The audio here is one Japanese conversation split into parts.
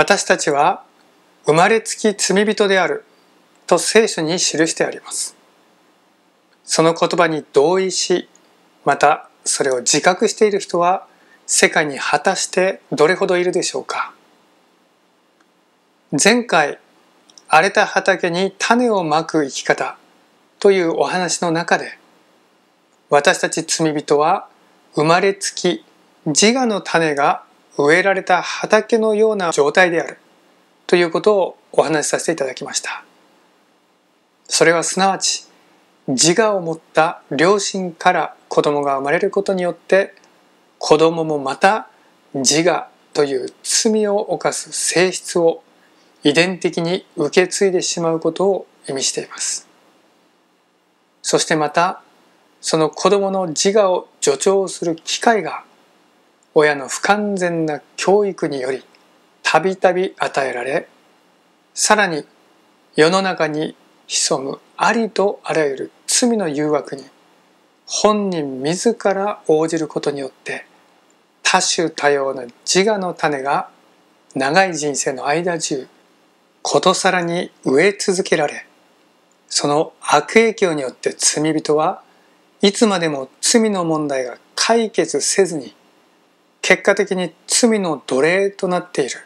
私たちは生まれつき罪人であると聖書に記してあります。その言葉に同意し、またそれを自覚している人は世界に果たしてどれほどいるでしょうか。前回、荒れた畑に種をまく生き方というお話の中で、私たち罪人は生まれつき自我の種が植えられた畑のような状態であるということをお話しさせていただきました。それはすなわち自我を持った両親から子供が生まれることによって子供もまた自我という罪を犯す性質を遺伝的に受け継いでしまうことを意味しています。そしてまたその子供の自我を助長する機会が親の不完全な教育によりたびたび与えられさらに世の中に潜むありとあらゆる罪の誘惑に本人自ら応じることによって多種多様な自我の種が長い人生の間中ことさらに植え続けられその悪影響によって罪人はいつまでも罪の問題が解決せずに結果的に罪の奴隷となっている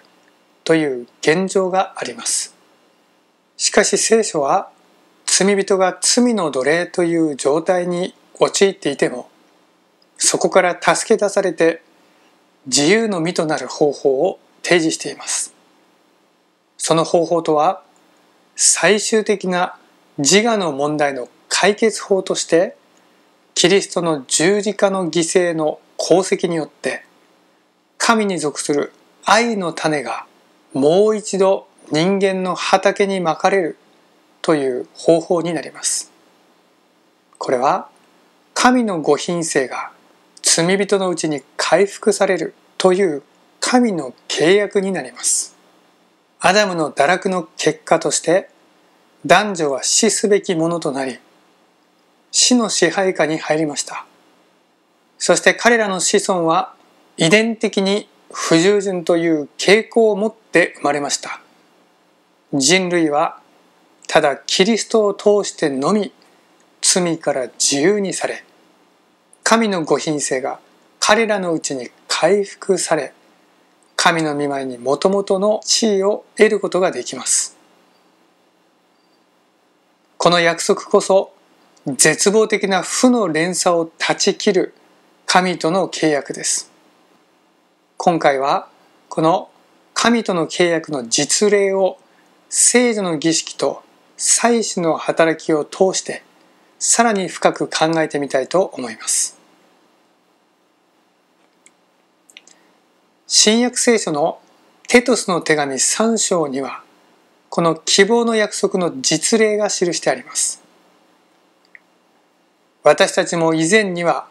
という現状があります。しかし聖書は罪人が罪の奴隷という状態に陥っていてもそこから助け出されて自由の身となる方法を提示しています。その方法とは最終的な自我の問題の解決法としてキリストの十字架の犠牲の功績によって神に属する愛の種がもう一度人間の畑にまかれるという方法になります。これは神のご品性が罪人のうちに回復されるという神の契約になります。アダムの堕落の結果として男女は死すべきものとなり死の支配下に入りました。そして彼らの子孫は遺伝的に不従順という傾向を持って生まれました。人類はただキリストを通してのみ罪から自由にされ、神のご品性が彼らのうちに回復され、神の御前にもともとの地位を得ることができます。この約束こそ絶望的な負の連鎖を断ち切る神との契約です。今回はこの神との契約の実例を聖女の儀式と祭祀の働きを通してさらに深く考えてみたいと思います。新約聖書のテトスの手紙3章にはこの希望の約束の実例が記してあります。私たちも以前には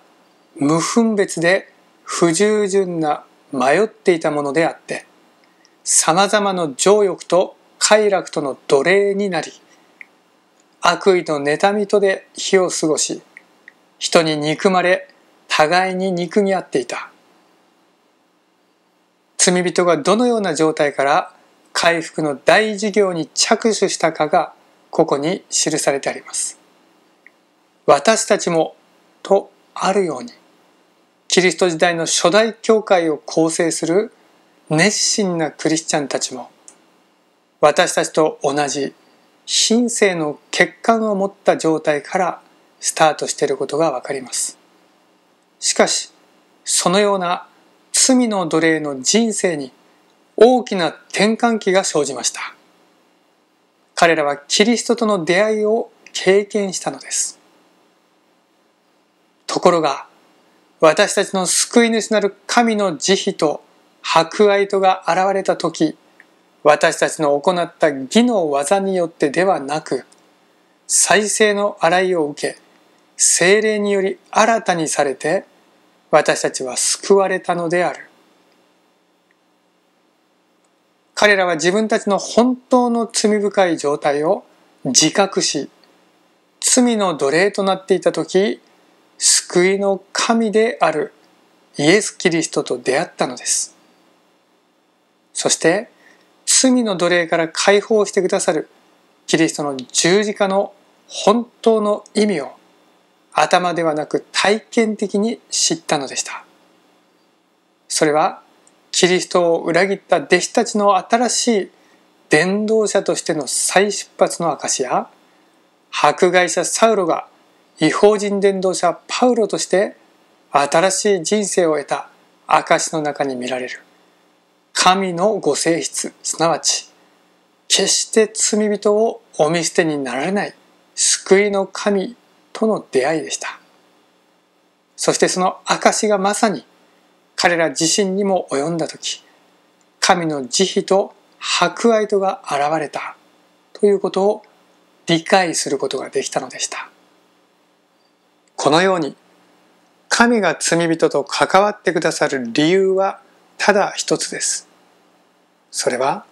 無分別で不従順な迷っていたものであってさまざまな情欲と快楽との奴隷になり悪意と妬みとで日を過ごし人に憎まれ互いに憎み合っていた罪人がどのような状態から回復の大事業に着手したかがここに記されてあります私たちもとあるようにキリスト時代の初代教会を構成する熱心なクリスチャンたちも私たちと同じ神聖の欠陥を持った状態からスタートしていることがわかります。しかし、そのような罪の奴隷の人生に大きな転換期が生じました。彼らはキリストとの出会いを経験したのです。ところが、私たちの救い主なる神の慈悲と博愛とが現れた時私たちの行った義の技によってではなく再生の洗いを受け精霊により新たにされて私たちは救われたのである彼らは自分たちの本当の罪深い状態を自覚し罪の奴隷となっていた時救いの神であるイエス・キリストと出会ったのです。そして罪の奴隷から解放してくださるキリストの十字架の本当の意味を頭ではなく体験的に知ったのでした。それはキリストを裏切った弟子たちの新しい伝道者としての再出発の証や迫害者サウロが違法人伝道者パウロとして新しい人生を得た証の中に見られる神のご性質すなわち決して罪人をお見捨てになられない救いの神との出会いでしたそしてその証がまさに彼ら自身にも及んだ時神の慈悲と博愛とが現れたということを理解することができたのでしたこのように神が罪人と関わってくださる理由はただ一つです。それは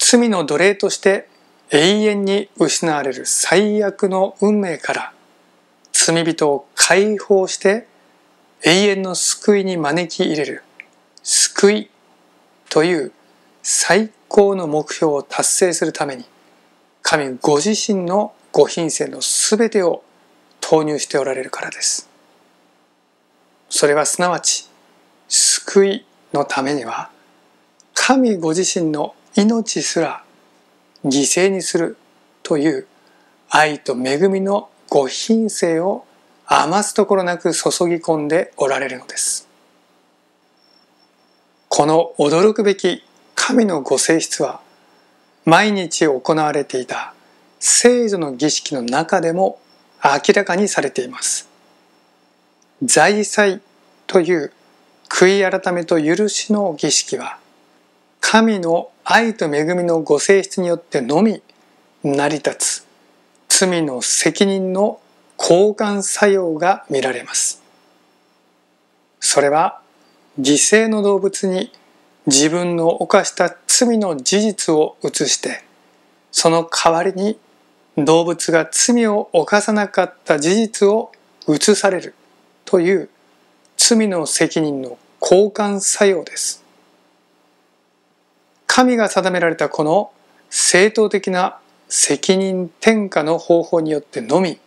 罪の奴隷として永遠に失われる最悪の運命から罪人を解放して永遠の救いに招き入れる救いという最高の目標を達成するために神ご自身のご品性の全てを投入しておられるからです。それはすなわち救いのためには神ご自身の命すら犠牲にするという愛と恵みのご品性を余すところなく注ぎ込んでおられるのです。この驚くべき神のご性質は毎日行われていた聖女の儀式の中でも明らかにされています。財祭という悔い改めと許しの儀式は神の愛と恵みのご性質によってのみ成り立つ罪の責任の交換作用が見られます。それは犠牲の動物に自分の犯した罪の事実を移してその代わりに動物が罪を犯さなかった事実を移されるという罪の責任の交換作用です。神が定められたこの正当的な責任転嫁の方法によってのみ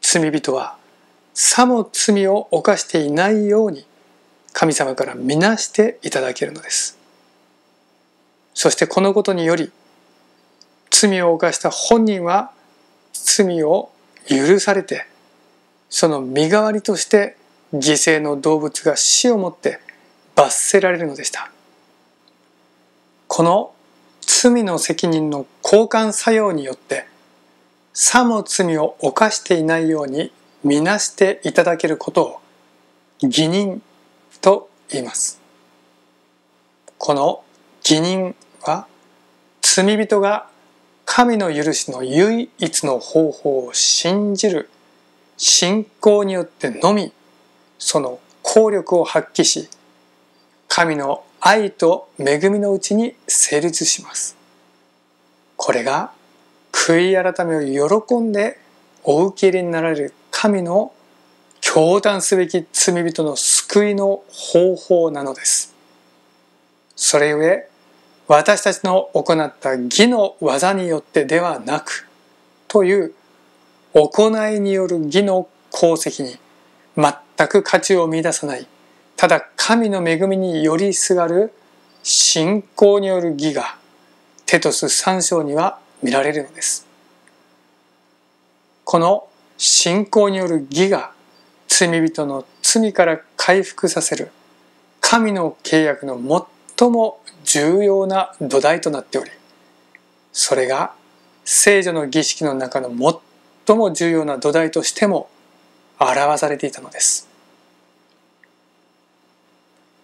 罪人はさも罪を犯していないように神様から見なしていただけるのです。そしてこのことにより罪を犯した本人は罪を許されてその身代わりとして犠牲の動物が死をもって罰せられるのでしたこの罪の責任の交換作用によってさも罪を犯していないようにみなしていただけることを義人と言いますこの義人は罪人が神の許しの唯一の方法を信じる信仰によってのみその効力を発揮し神の愛と恵みのうちに成立しますこれが悔い改めを喜んでお受け入れになられる神の教団すべき罪人の救いの方法なのですそれゆえ私たちの行った義の技によってではなくという行いによる義の功績に全く価値を見出さないただ神の恵みによりすがる信仰による義がテトス三章には見られるのです。この信仰による義が罪人の罪から回復させる神の契約の最も重要な土台となっておりそれが聖女の儀式の中の最も重要な土台としても表されていたのです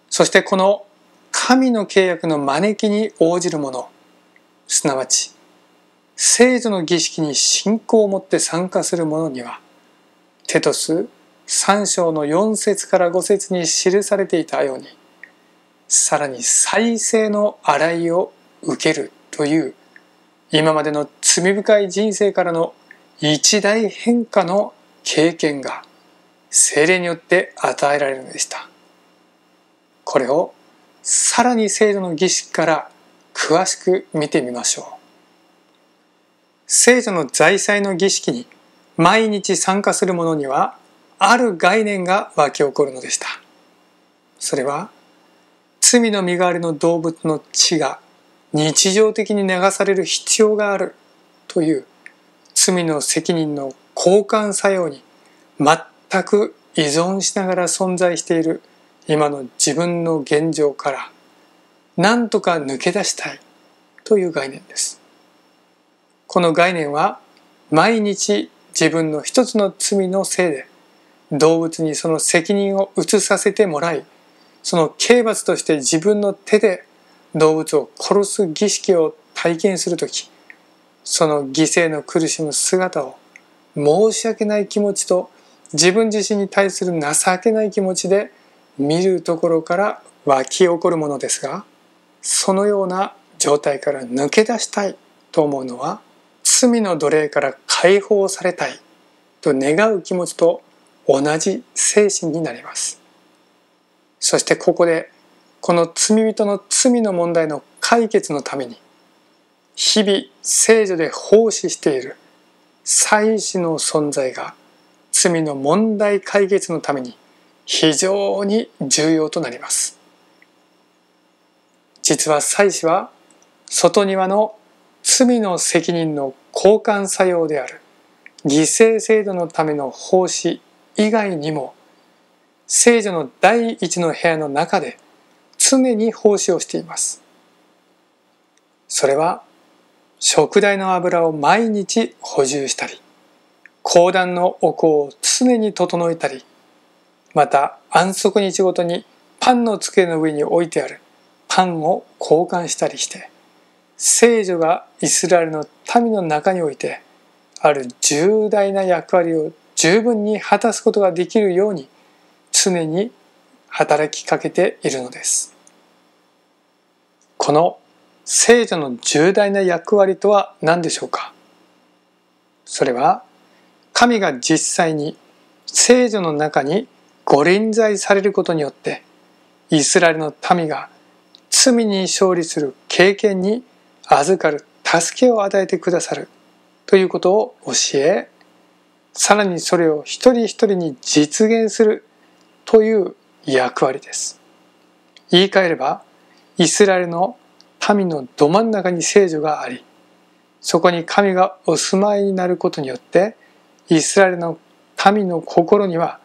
そしてこの神の契約の招きに応じる者すなわち聖女の儀式に信仰を持って参加する者にはテトス3章の4節から5節に記されていたようにさらに再生の洗いを受けるという今までの罪深い人生からの一大変化の経験が精霊によって与えられるのでした。これをさらに聖女の儀式から詳しく見てみましょう。聖女の財祭の儀式に毎日参加する者にはある概念が湧き起こるのでした。それは罪の身代わりの動物の血が日常的に流される必要があるという罪の責任の交換作用に全く依存しながら存在している今の自分の現状から何とか抜け出したいという概念です。この概念は毎日自分の一つの罪のせいで動物にその責任を移させてもらいその刑罰として自分の手で動物を殺す儀式を体験するとき、その犠牲の苦しむ姿を申し訳ない気持ちと自分自身に対する情けない気持ちで見るところから湧き起こるものですが、そのような状態から抜け出したいと思うのは、罪の奴隷から解放されたいと願う気持ちと同じ精神になります。そしてここでこの罪人の罪の問題の解決のために日々聖女で奉仕している祭司の存在が罪の問題解決のために非常に重要となります実は祭司は外庭の罪の責任の交換作用である犠牲制度のための奉仕以外にも聖女の第一の部屋の中で常に奉仕をしています。それは食材の油を毎日補充したり、講談のお香を常に整えたり、また安息日ごとにパンの机の上に置いてあるパンを交換したりして、聖女がイスラエルの民の中において、ある重大な役割を十分に果たすことができるように、常に働きかけているのです。この聖女の重大な役割とは何でしょうかそれは神が実際に聖女の中にご臨在されることによってイスラエルの民が罪に勝利する経験に預かる助けを与えてくださるということを教えさらにそれを一人一人に実現するという役割です。言い換えれば、イスラエルの民のど真ん中に聖女があり、そこに神がお住まいになることによって、イスラエルの民の心には、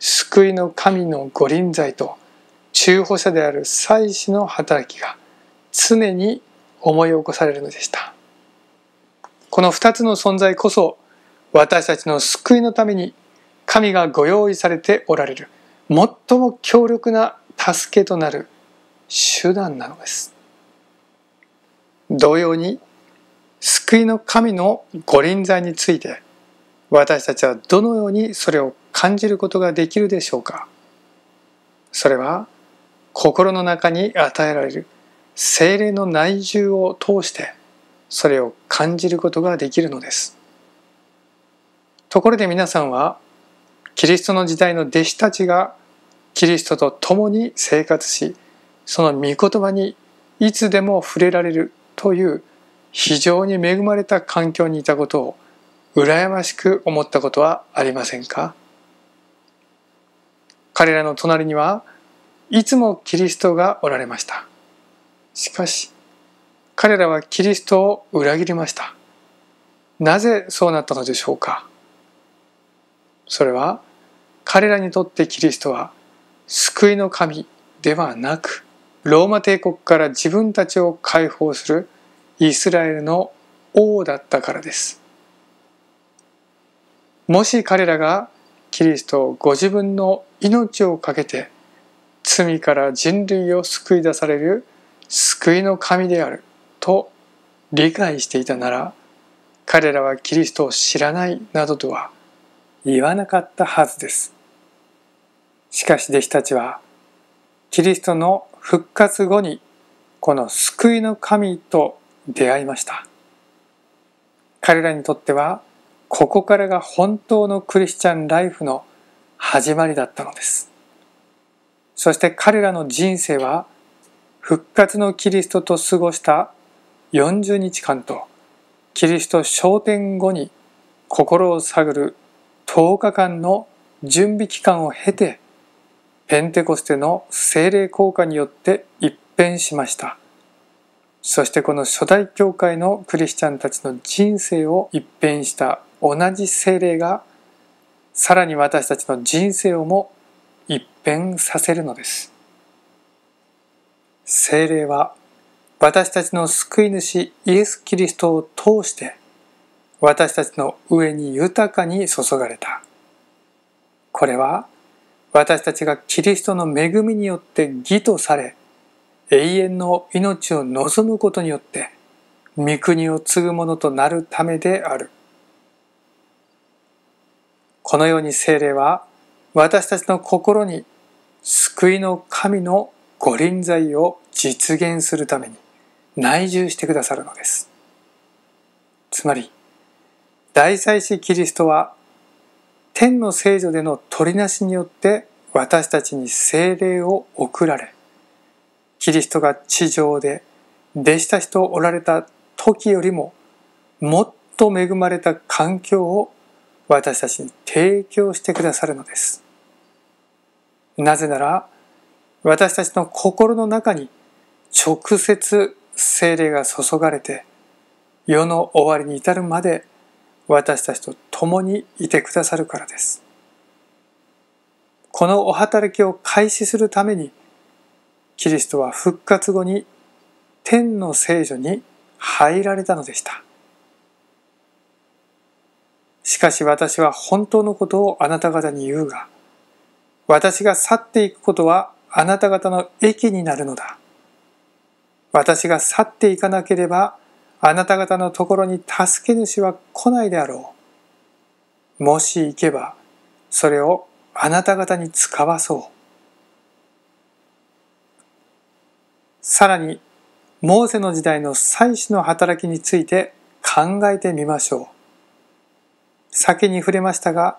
救いの神の御臨在と、中保者である祭司の働きが常に思い起こされるのでした。この二つの存在こそ、私たちの救いのために神がご用意されておられる最も強力な助けとなる手段なのです。同様に救いの神の御臨在について私たちはどのようにそれを感じることができるでしょうかそれは心の中に与えられる精霊の内住を通してそれを感じることができるのです。ところで皆さんはキリストの時代の弟子たちがキリストと共に生活しその御言葉にいつでも触れられるという非常に恵まれた環境にいたことを羨ましく思ったことはありませんか彼らの隣にはいつもキリストがおられましたしかし彼らはキリストを裏切りましたなぜそうなったのでしょうかそれは彼らにとってキリストは救いの神ではなくローマ帝国から自分たちを解放するイスラエルの王だったからですもし彼らがキリストをご自分の命を懸けて罪から人類を救い出される救いの神であると理解していたなら彼らはキリストを知らないなどとは言わなかったはずですしかし弟子たちは、キリストの復活後に、この救いの神と出会いました。彼らにとっては、ここからが本当のクリスチャンライフの始まりだったのです。そして彼らの人生は、復活のキリストと過ごした40日間と、キリスト昇天後に心を探る10日間の準備期間を経てペンテコステの精霊効果によって一変しました。そしてこの初代教会のクリスチャンたちの人生を一変した同じ精霊がさらに私たちの人生をも一変させるのです。精霊は私たちの救い主イエス・キリストを通して私たちの上に豊かに注がれた。これは私たちがキリストの恵みによって義とされ、永遠の命を望むことによって、御国を継ぐものとなるためである。このように聖霊は、私たちの心に救いの神の御臨在を実現するために内住してくださるのです。つまり、大祭司キリストは天の聖女での取りなしによって私たちに聖霊を送られ、キリストが地上で弟子たちとおられた時よりももっと恵まれた環境を私たちに提供してくださるのです。なぜなら私たちの心の中に直接聖霊が注がれて世の終わりに至るまで私たちと共にいてくださるからです。このお働きを開始するために、キリストは復活後に天の聖女に入られたのでした。しかし私は本当のことをあなた方に言うが、私が去っていくことはあなた方の益になるのだ。私が去っていかなければあなた方のところに助け主は来ないであろう。もし行けば、それをあなた方に使わそう。さらに、モーセの時代の祭祀の働きについて考えてみましょう。先に触れましたが、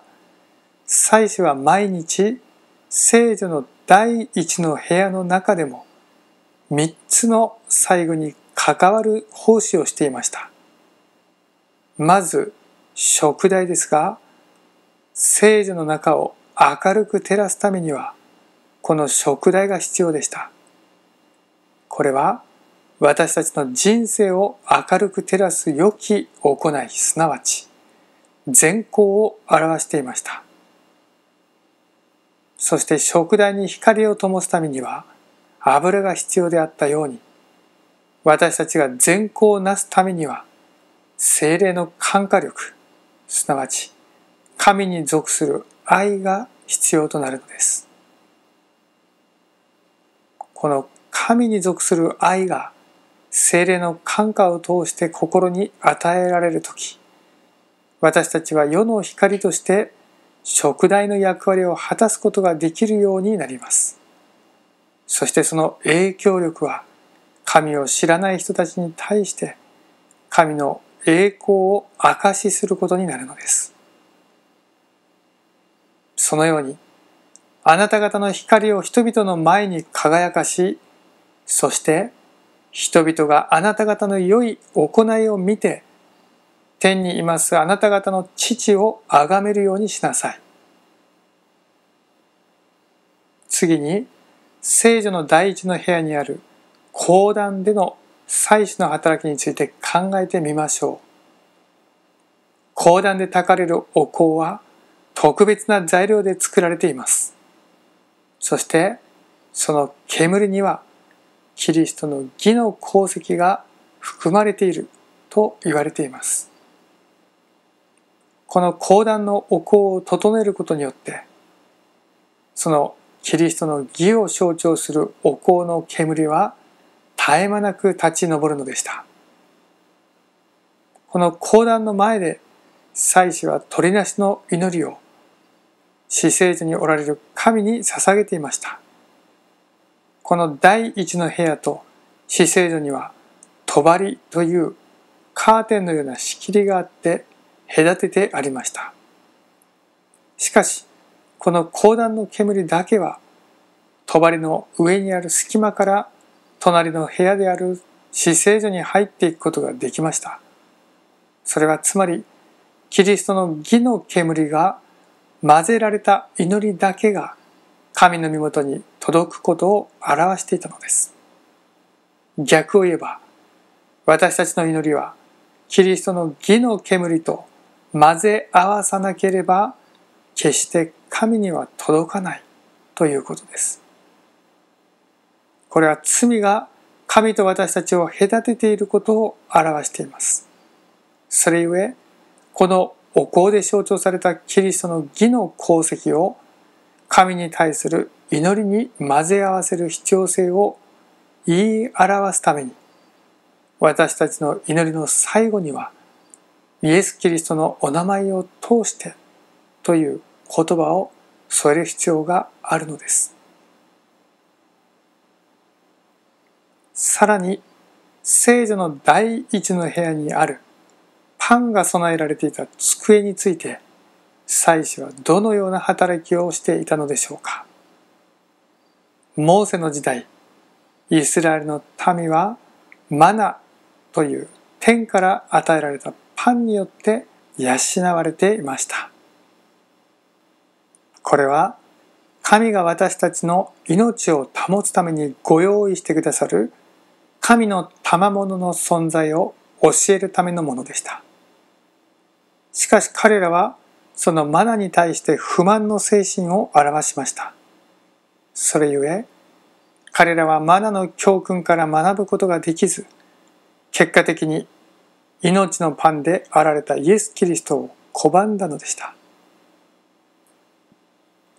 祭祀は毎日、聖女の第一の部屋の中でも、三つの最後に関わる奉仕をしていました。まず、食代ですが、聖女の中を明るく照らすためには、この食代が必要でした。これは、私たちの人生を明るく照らす良き行い、すなわち、善行を表していました。そして食台に光を灯すためには油が必要であったように、私たちが善行をなすためには、精霊の感化力、すなわち、神に属する愛が必要となるのです。この神に属する愛が、精霊の感化を通して心に与えられる時、私たちは世の光として食材の役割を果たすことができるようになります。そしてその影響力は神を知らない人たちに対して神の栄光を証しすることになるのです。そのようにあなた方の光を人々の前に輝かし、そして人々があなた方の良い行いを見て、天にいますあなた方の父を崇めるようにしなさい。次に、聖女の第一の部屋にある講談での祭祀の働きについて考えてみましょう。講談で炊かれるお香は特別な材料で作られています。そしてその煙にはキリストの義の功績が含まれていると言われています。この講談のお香を整えることによってそのキリストの義を象徴するお香の煙は絶え間なく立ち上るのでした。この講談の前で祭司は鳥なしの祈りを死生所におられる神に捧げていました。この第一の部屋と死聖所には帳というカーテンのような仕切りがあって隔ててありました。しかし、この講談の煙だけは帳の上にある隙間から隣の部屋である死聖所に入っていくことができました。それはつまり、キリストの義の煙が混ぜられた祈りだけが神の身元に届くことを表していたのです。逆を言えば、私たちの祈りは、キリストの義の煙と混ぜ合わさなければ、決して神には届かないということです。これは罪が神と私たちを隔てていることを表しています。それゆえ、このお香で象徴されたキリストの義の功績を神に対する祈りに混ぜ合わせる必要性を言い表すために私たちの祈りの最後にはイエス・キリストのお名前を通してという言葉を添える必要があるのです。さらに聖女の第一の部屋にあるパンが備えられていた机について祭司はどのような働きをしていたのでしょうかモーセの時代イスラエルの民はマナという天から与えられたパンによって養われていましたこれは神が私たちの命を保つためにご用意してくださる神の賜物の存在を教えるためのものでした。しかし彼らはそのマナに対して不満の精神を表しました。それゆえ、彼らはマナの教訓から学ぶことができず、結果的に命のパンであられたイエス・キリストを拒んだのでした。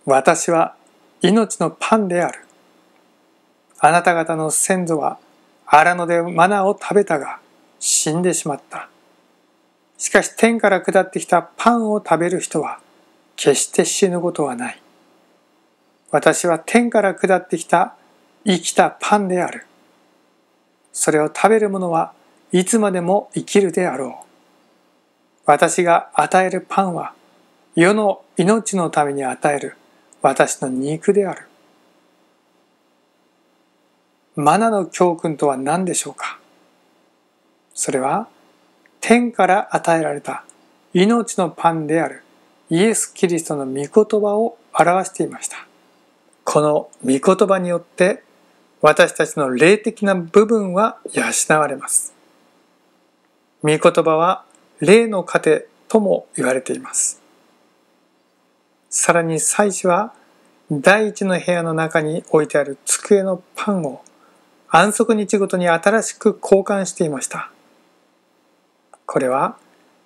私は命のパンである。あなた方の先祖は荒野でマナを食べたが死んでしまった。しかし天から下ってきたパンを食べる人は決して死ぬことはない。私は天から下ってきた生きたパンである。それを食べる者はいつまでも生きるであろう。私が与えるパンは世の命のために与える私の肉である。マナの教訓とは何でしょうかそれは天から与えられた命のパンであるイエス・キリストの御言葉を表していました。この御言葉によって私たちの霊的な部分は養われます。御言葉は霊の糧とも言われています。さらに祭司は第一の部屋の中に置いてある机のパンを安息日ごとに新しく交換していました。これは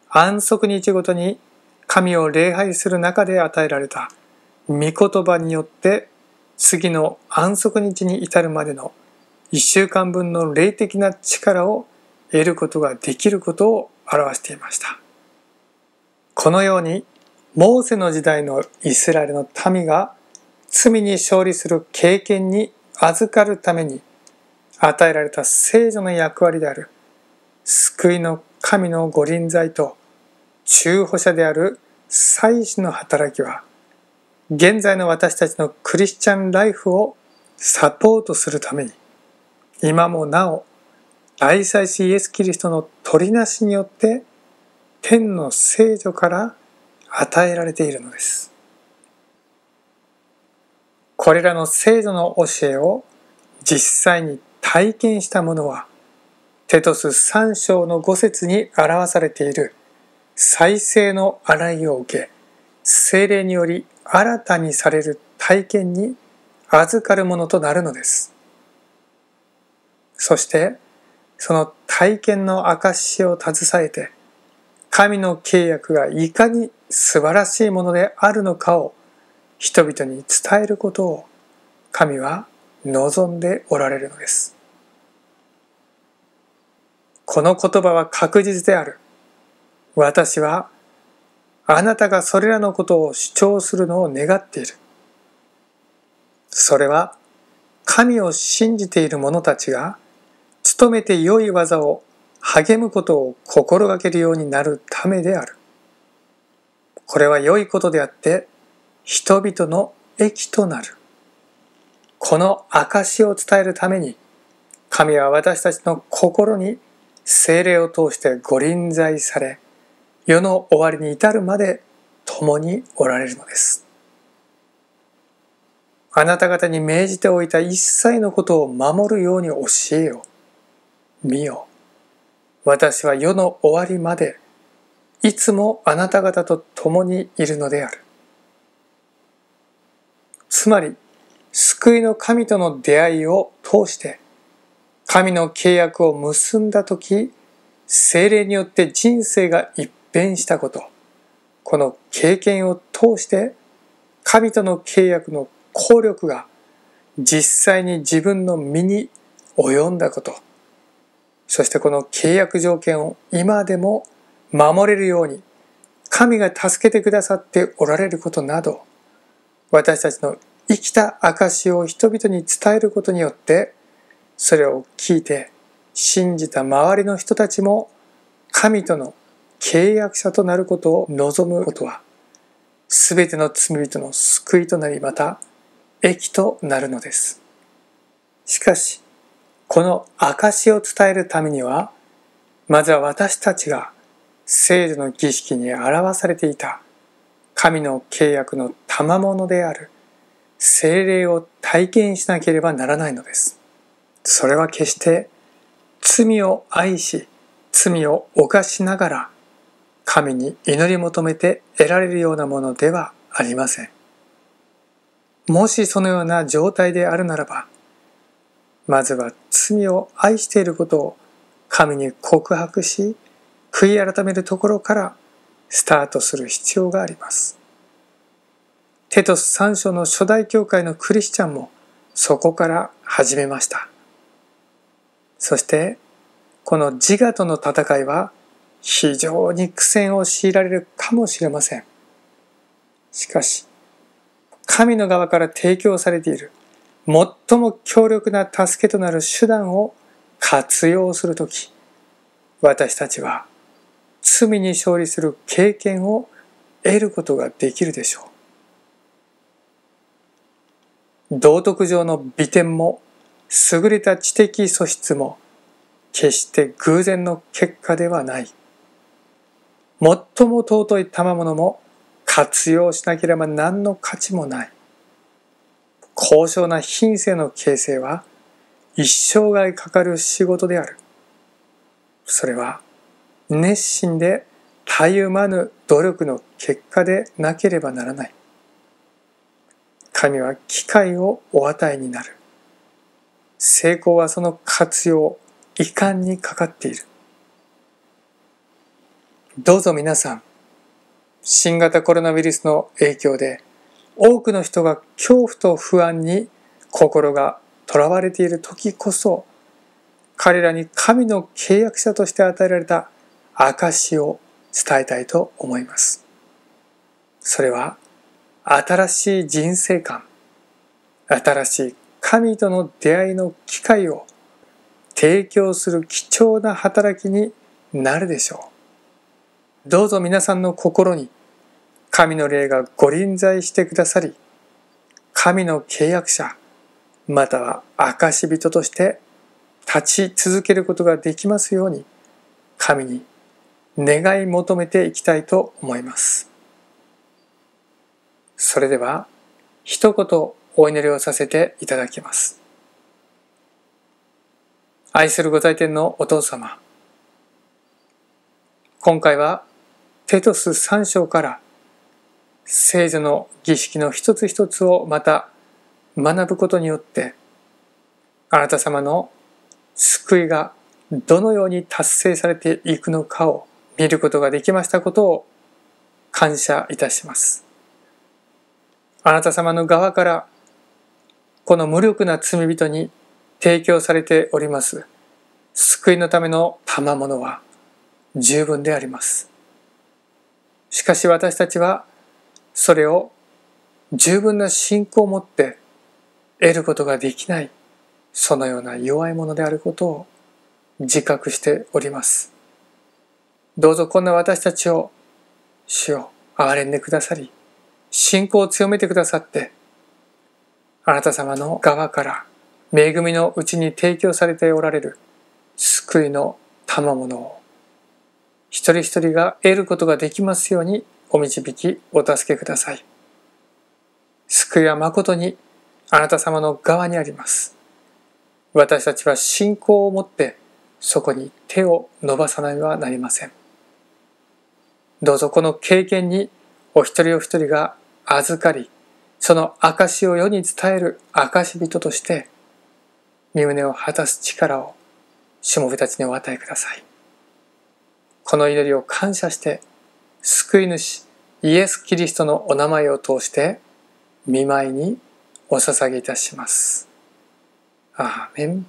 安息日ごとに神を礼拝する中で与えられた御言葉によって次の安息日に至るまでの1週間分の霊的な力を得ることができることを表していました。このようにモーセの時代のイスラエルの民が罪に勝利する経験に預かるために与えられた聖女の役割である救いの神の御臨在と中保者である祭司の働きは現在の私たちのクリスチャンライフをサポートするために今もなお愛妻司イエス・キリストの取りなしによって天の聖女から与えられているのです。これらの聖女の教えを実際に体験したものは、テトス3章の5節に表されている再生の洗いを受け、精霊により新たにされる体験に預かるものとなるのです。そして、その体験の証を携えて、神の契約がいかに素晴らしいものであるのかを人々に伝えることを神は望んでおられるのです。この言葉は確実である。私はあなたがそれらのことを主張するのを願っている。それは神を信じている者たちが努めて良い技を励むことを心がけるようになるためである。これは良いことであって人々の益となる。この証を伝えるために神は私たちの心に精霊を通してご臨在され世の終わりに至るまで共におられるのですあなた方に命じておいた一切のことを守るように教えよ見よ私は世の終わりまでいつもあなた方と共にいるのであるつまり救いの神との出会いを通して神の契約を結んだ時、精霊によって人生が一変したこと、この経験を通して、神との契約の効力が実際に自分の身に及んだこと、そしてこの契約条件を今でも守れるように、神が助けてくださっておられることなど、私たちの生きた証を人々に伝えることによって、それを聞いて信じた周りの人たちも神との契約者となることを望むことは全ての罪人の救いとなりまた益となるのです。しかしこの証を伝えるためにはまずは私たちが聖女の儀式に表されていた神の契約の賜物である精霊を体験しなければならないのです。それは決して罪を愛し、罪を犯しながら、神に祈り求めて得られるようなものではありません。もしそのような状態であるならば、まずは罪を愛していることを神に告白し、悔い改めるところからスタートする必要があります。テトス3章の初代教会のクリスチャンもそこから始めました。そしてこの自我との戦いは非常に苦戦を強いられるかもしれません。しかし、神の側から提供されている最も強力な助けとなる手段を活用するとき、私たちは罪に勝利する経験を得ることができるでしょう。道徳上の美点も優れた知的素質も決して偶然の結果ではない。最も尊い賜物も活用しなければ何の価値もない。高尚な品性の形成は一生涯かかる仕事である。それは熱心でたゆまぬ努力の結果でなければならない。神は機会をお与えになる。成功はその活用、遺憾にかかっている。どうぞ皆さん、新型コロナウイルスの影響で多くの人が恐怖と不安に心がとらわれている時こそ彼らに神の契約者として与えられた証を伝えたいと思います。それは新しい人生観、新しい神との出会いの機会を提供する貴重な働きになるでしょう。どうぞ皆さんの心に神の霊がご臨在してくださり、神の契約者、または証人として立ち続けることができますように、神に願い求めていきたいと思います。それでは、一言お祈りをさせていただきます。愛するご在天のお父様、今回はテトス三章から聖女の儀式の一つ一つをまた学ぶことによって、あなた様の救いがどのように達成されていくのかを見ることができましたことを感謝いたします。あなた様の側からこの無力な罪人に提供されております救いのための賜物は十分であります。しかし私たちはそれを十分な信仰を持って得ることができないそのような弱いものであることを自覚しております。どうぞこんな私たちを主を憐れんでくださり信仰を強めてくださってあなた様の側から恵みのうちに提供されておられる救いの賜物を一人一人が得ることができますようにお導きお助けください。救いは誠にあなた様の側にあります。私たちは信仰を持ってそこに手を伸ばさないはなりません。どうぞこの経験にお一人お一人が預かりその証を世に伝える証人として、身旨を果たす力を、しもべたちにお与えください。この祈りを感謝して、救い主、イエス・キリストのお名前を通して、見舞いにお捧げいたします。アーメン。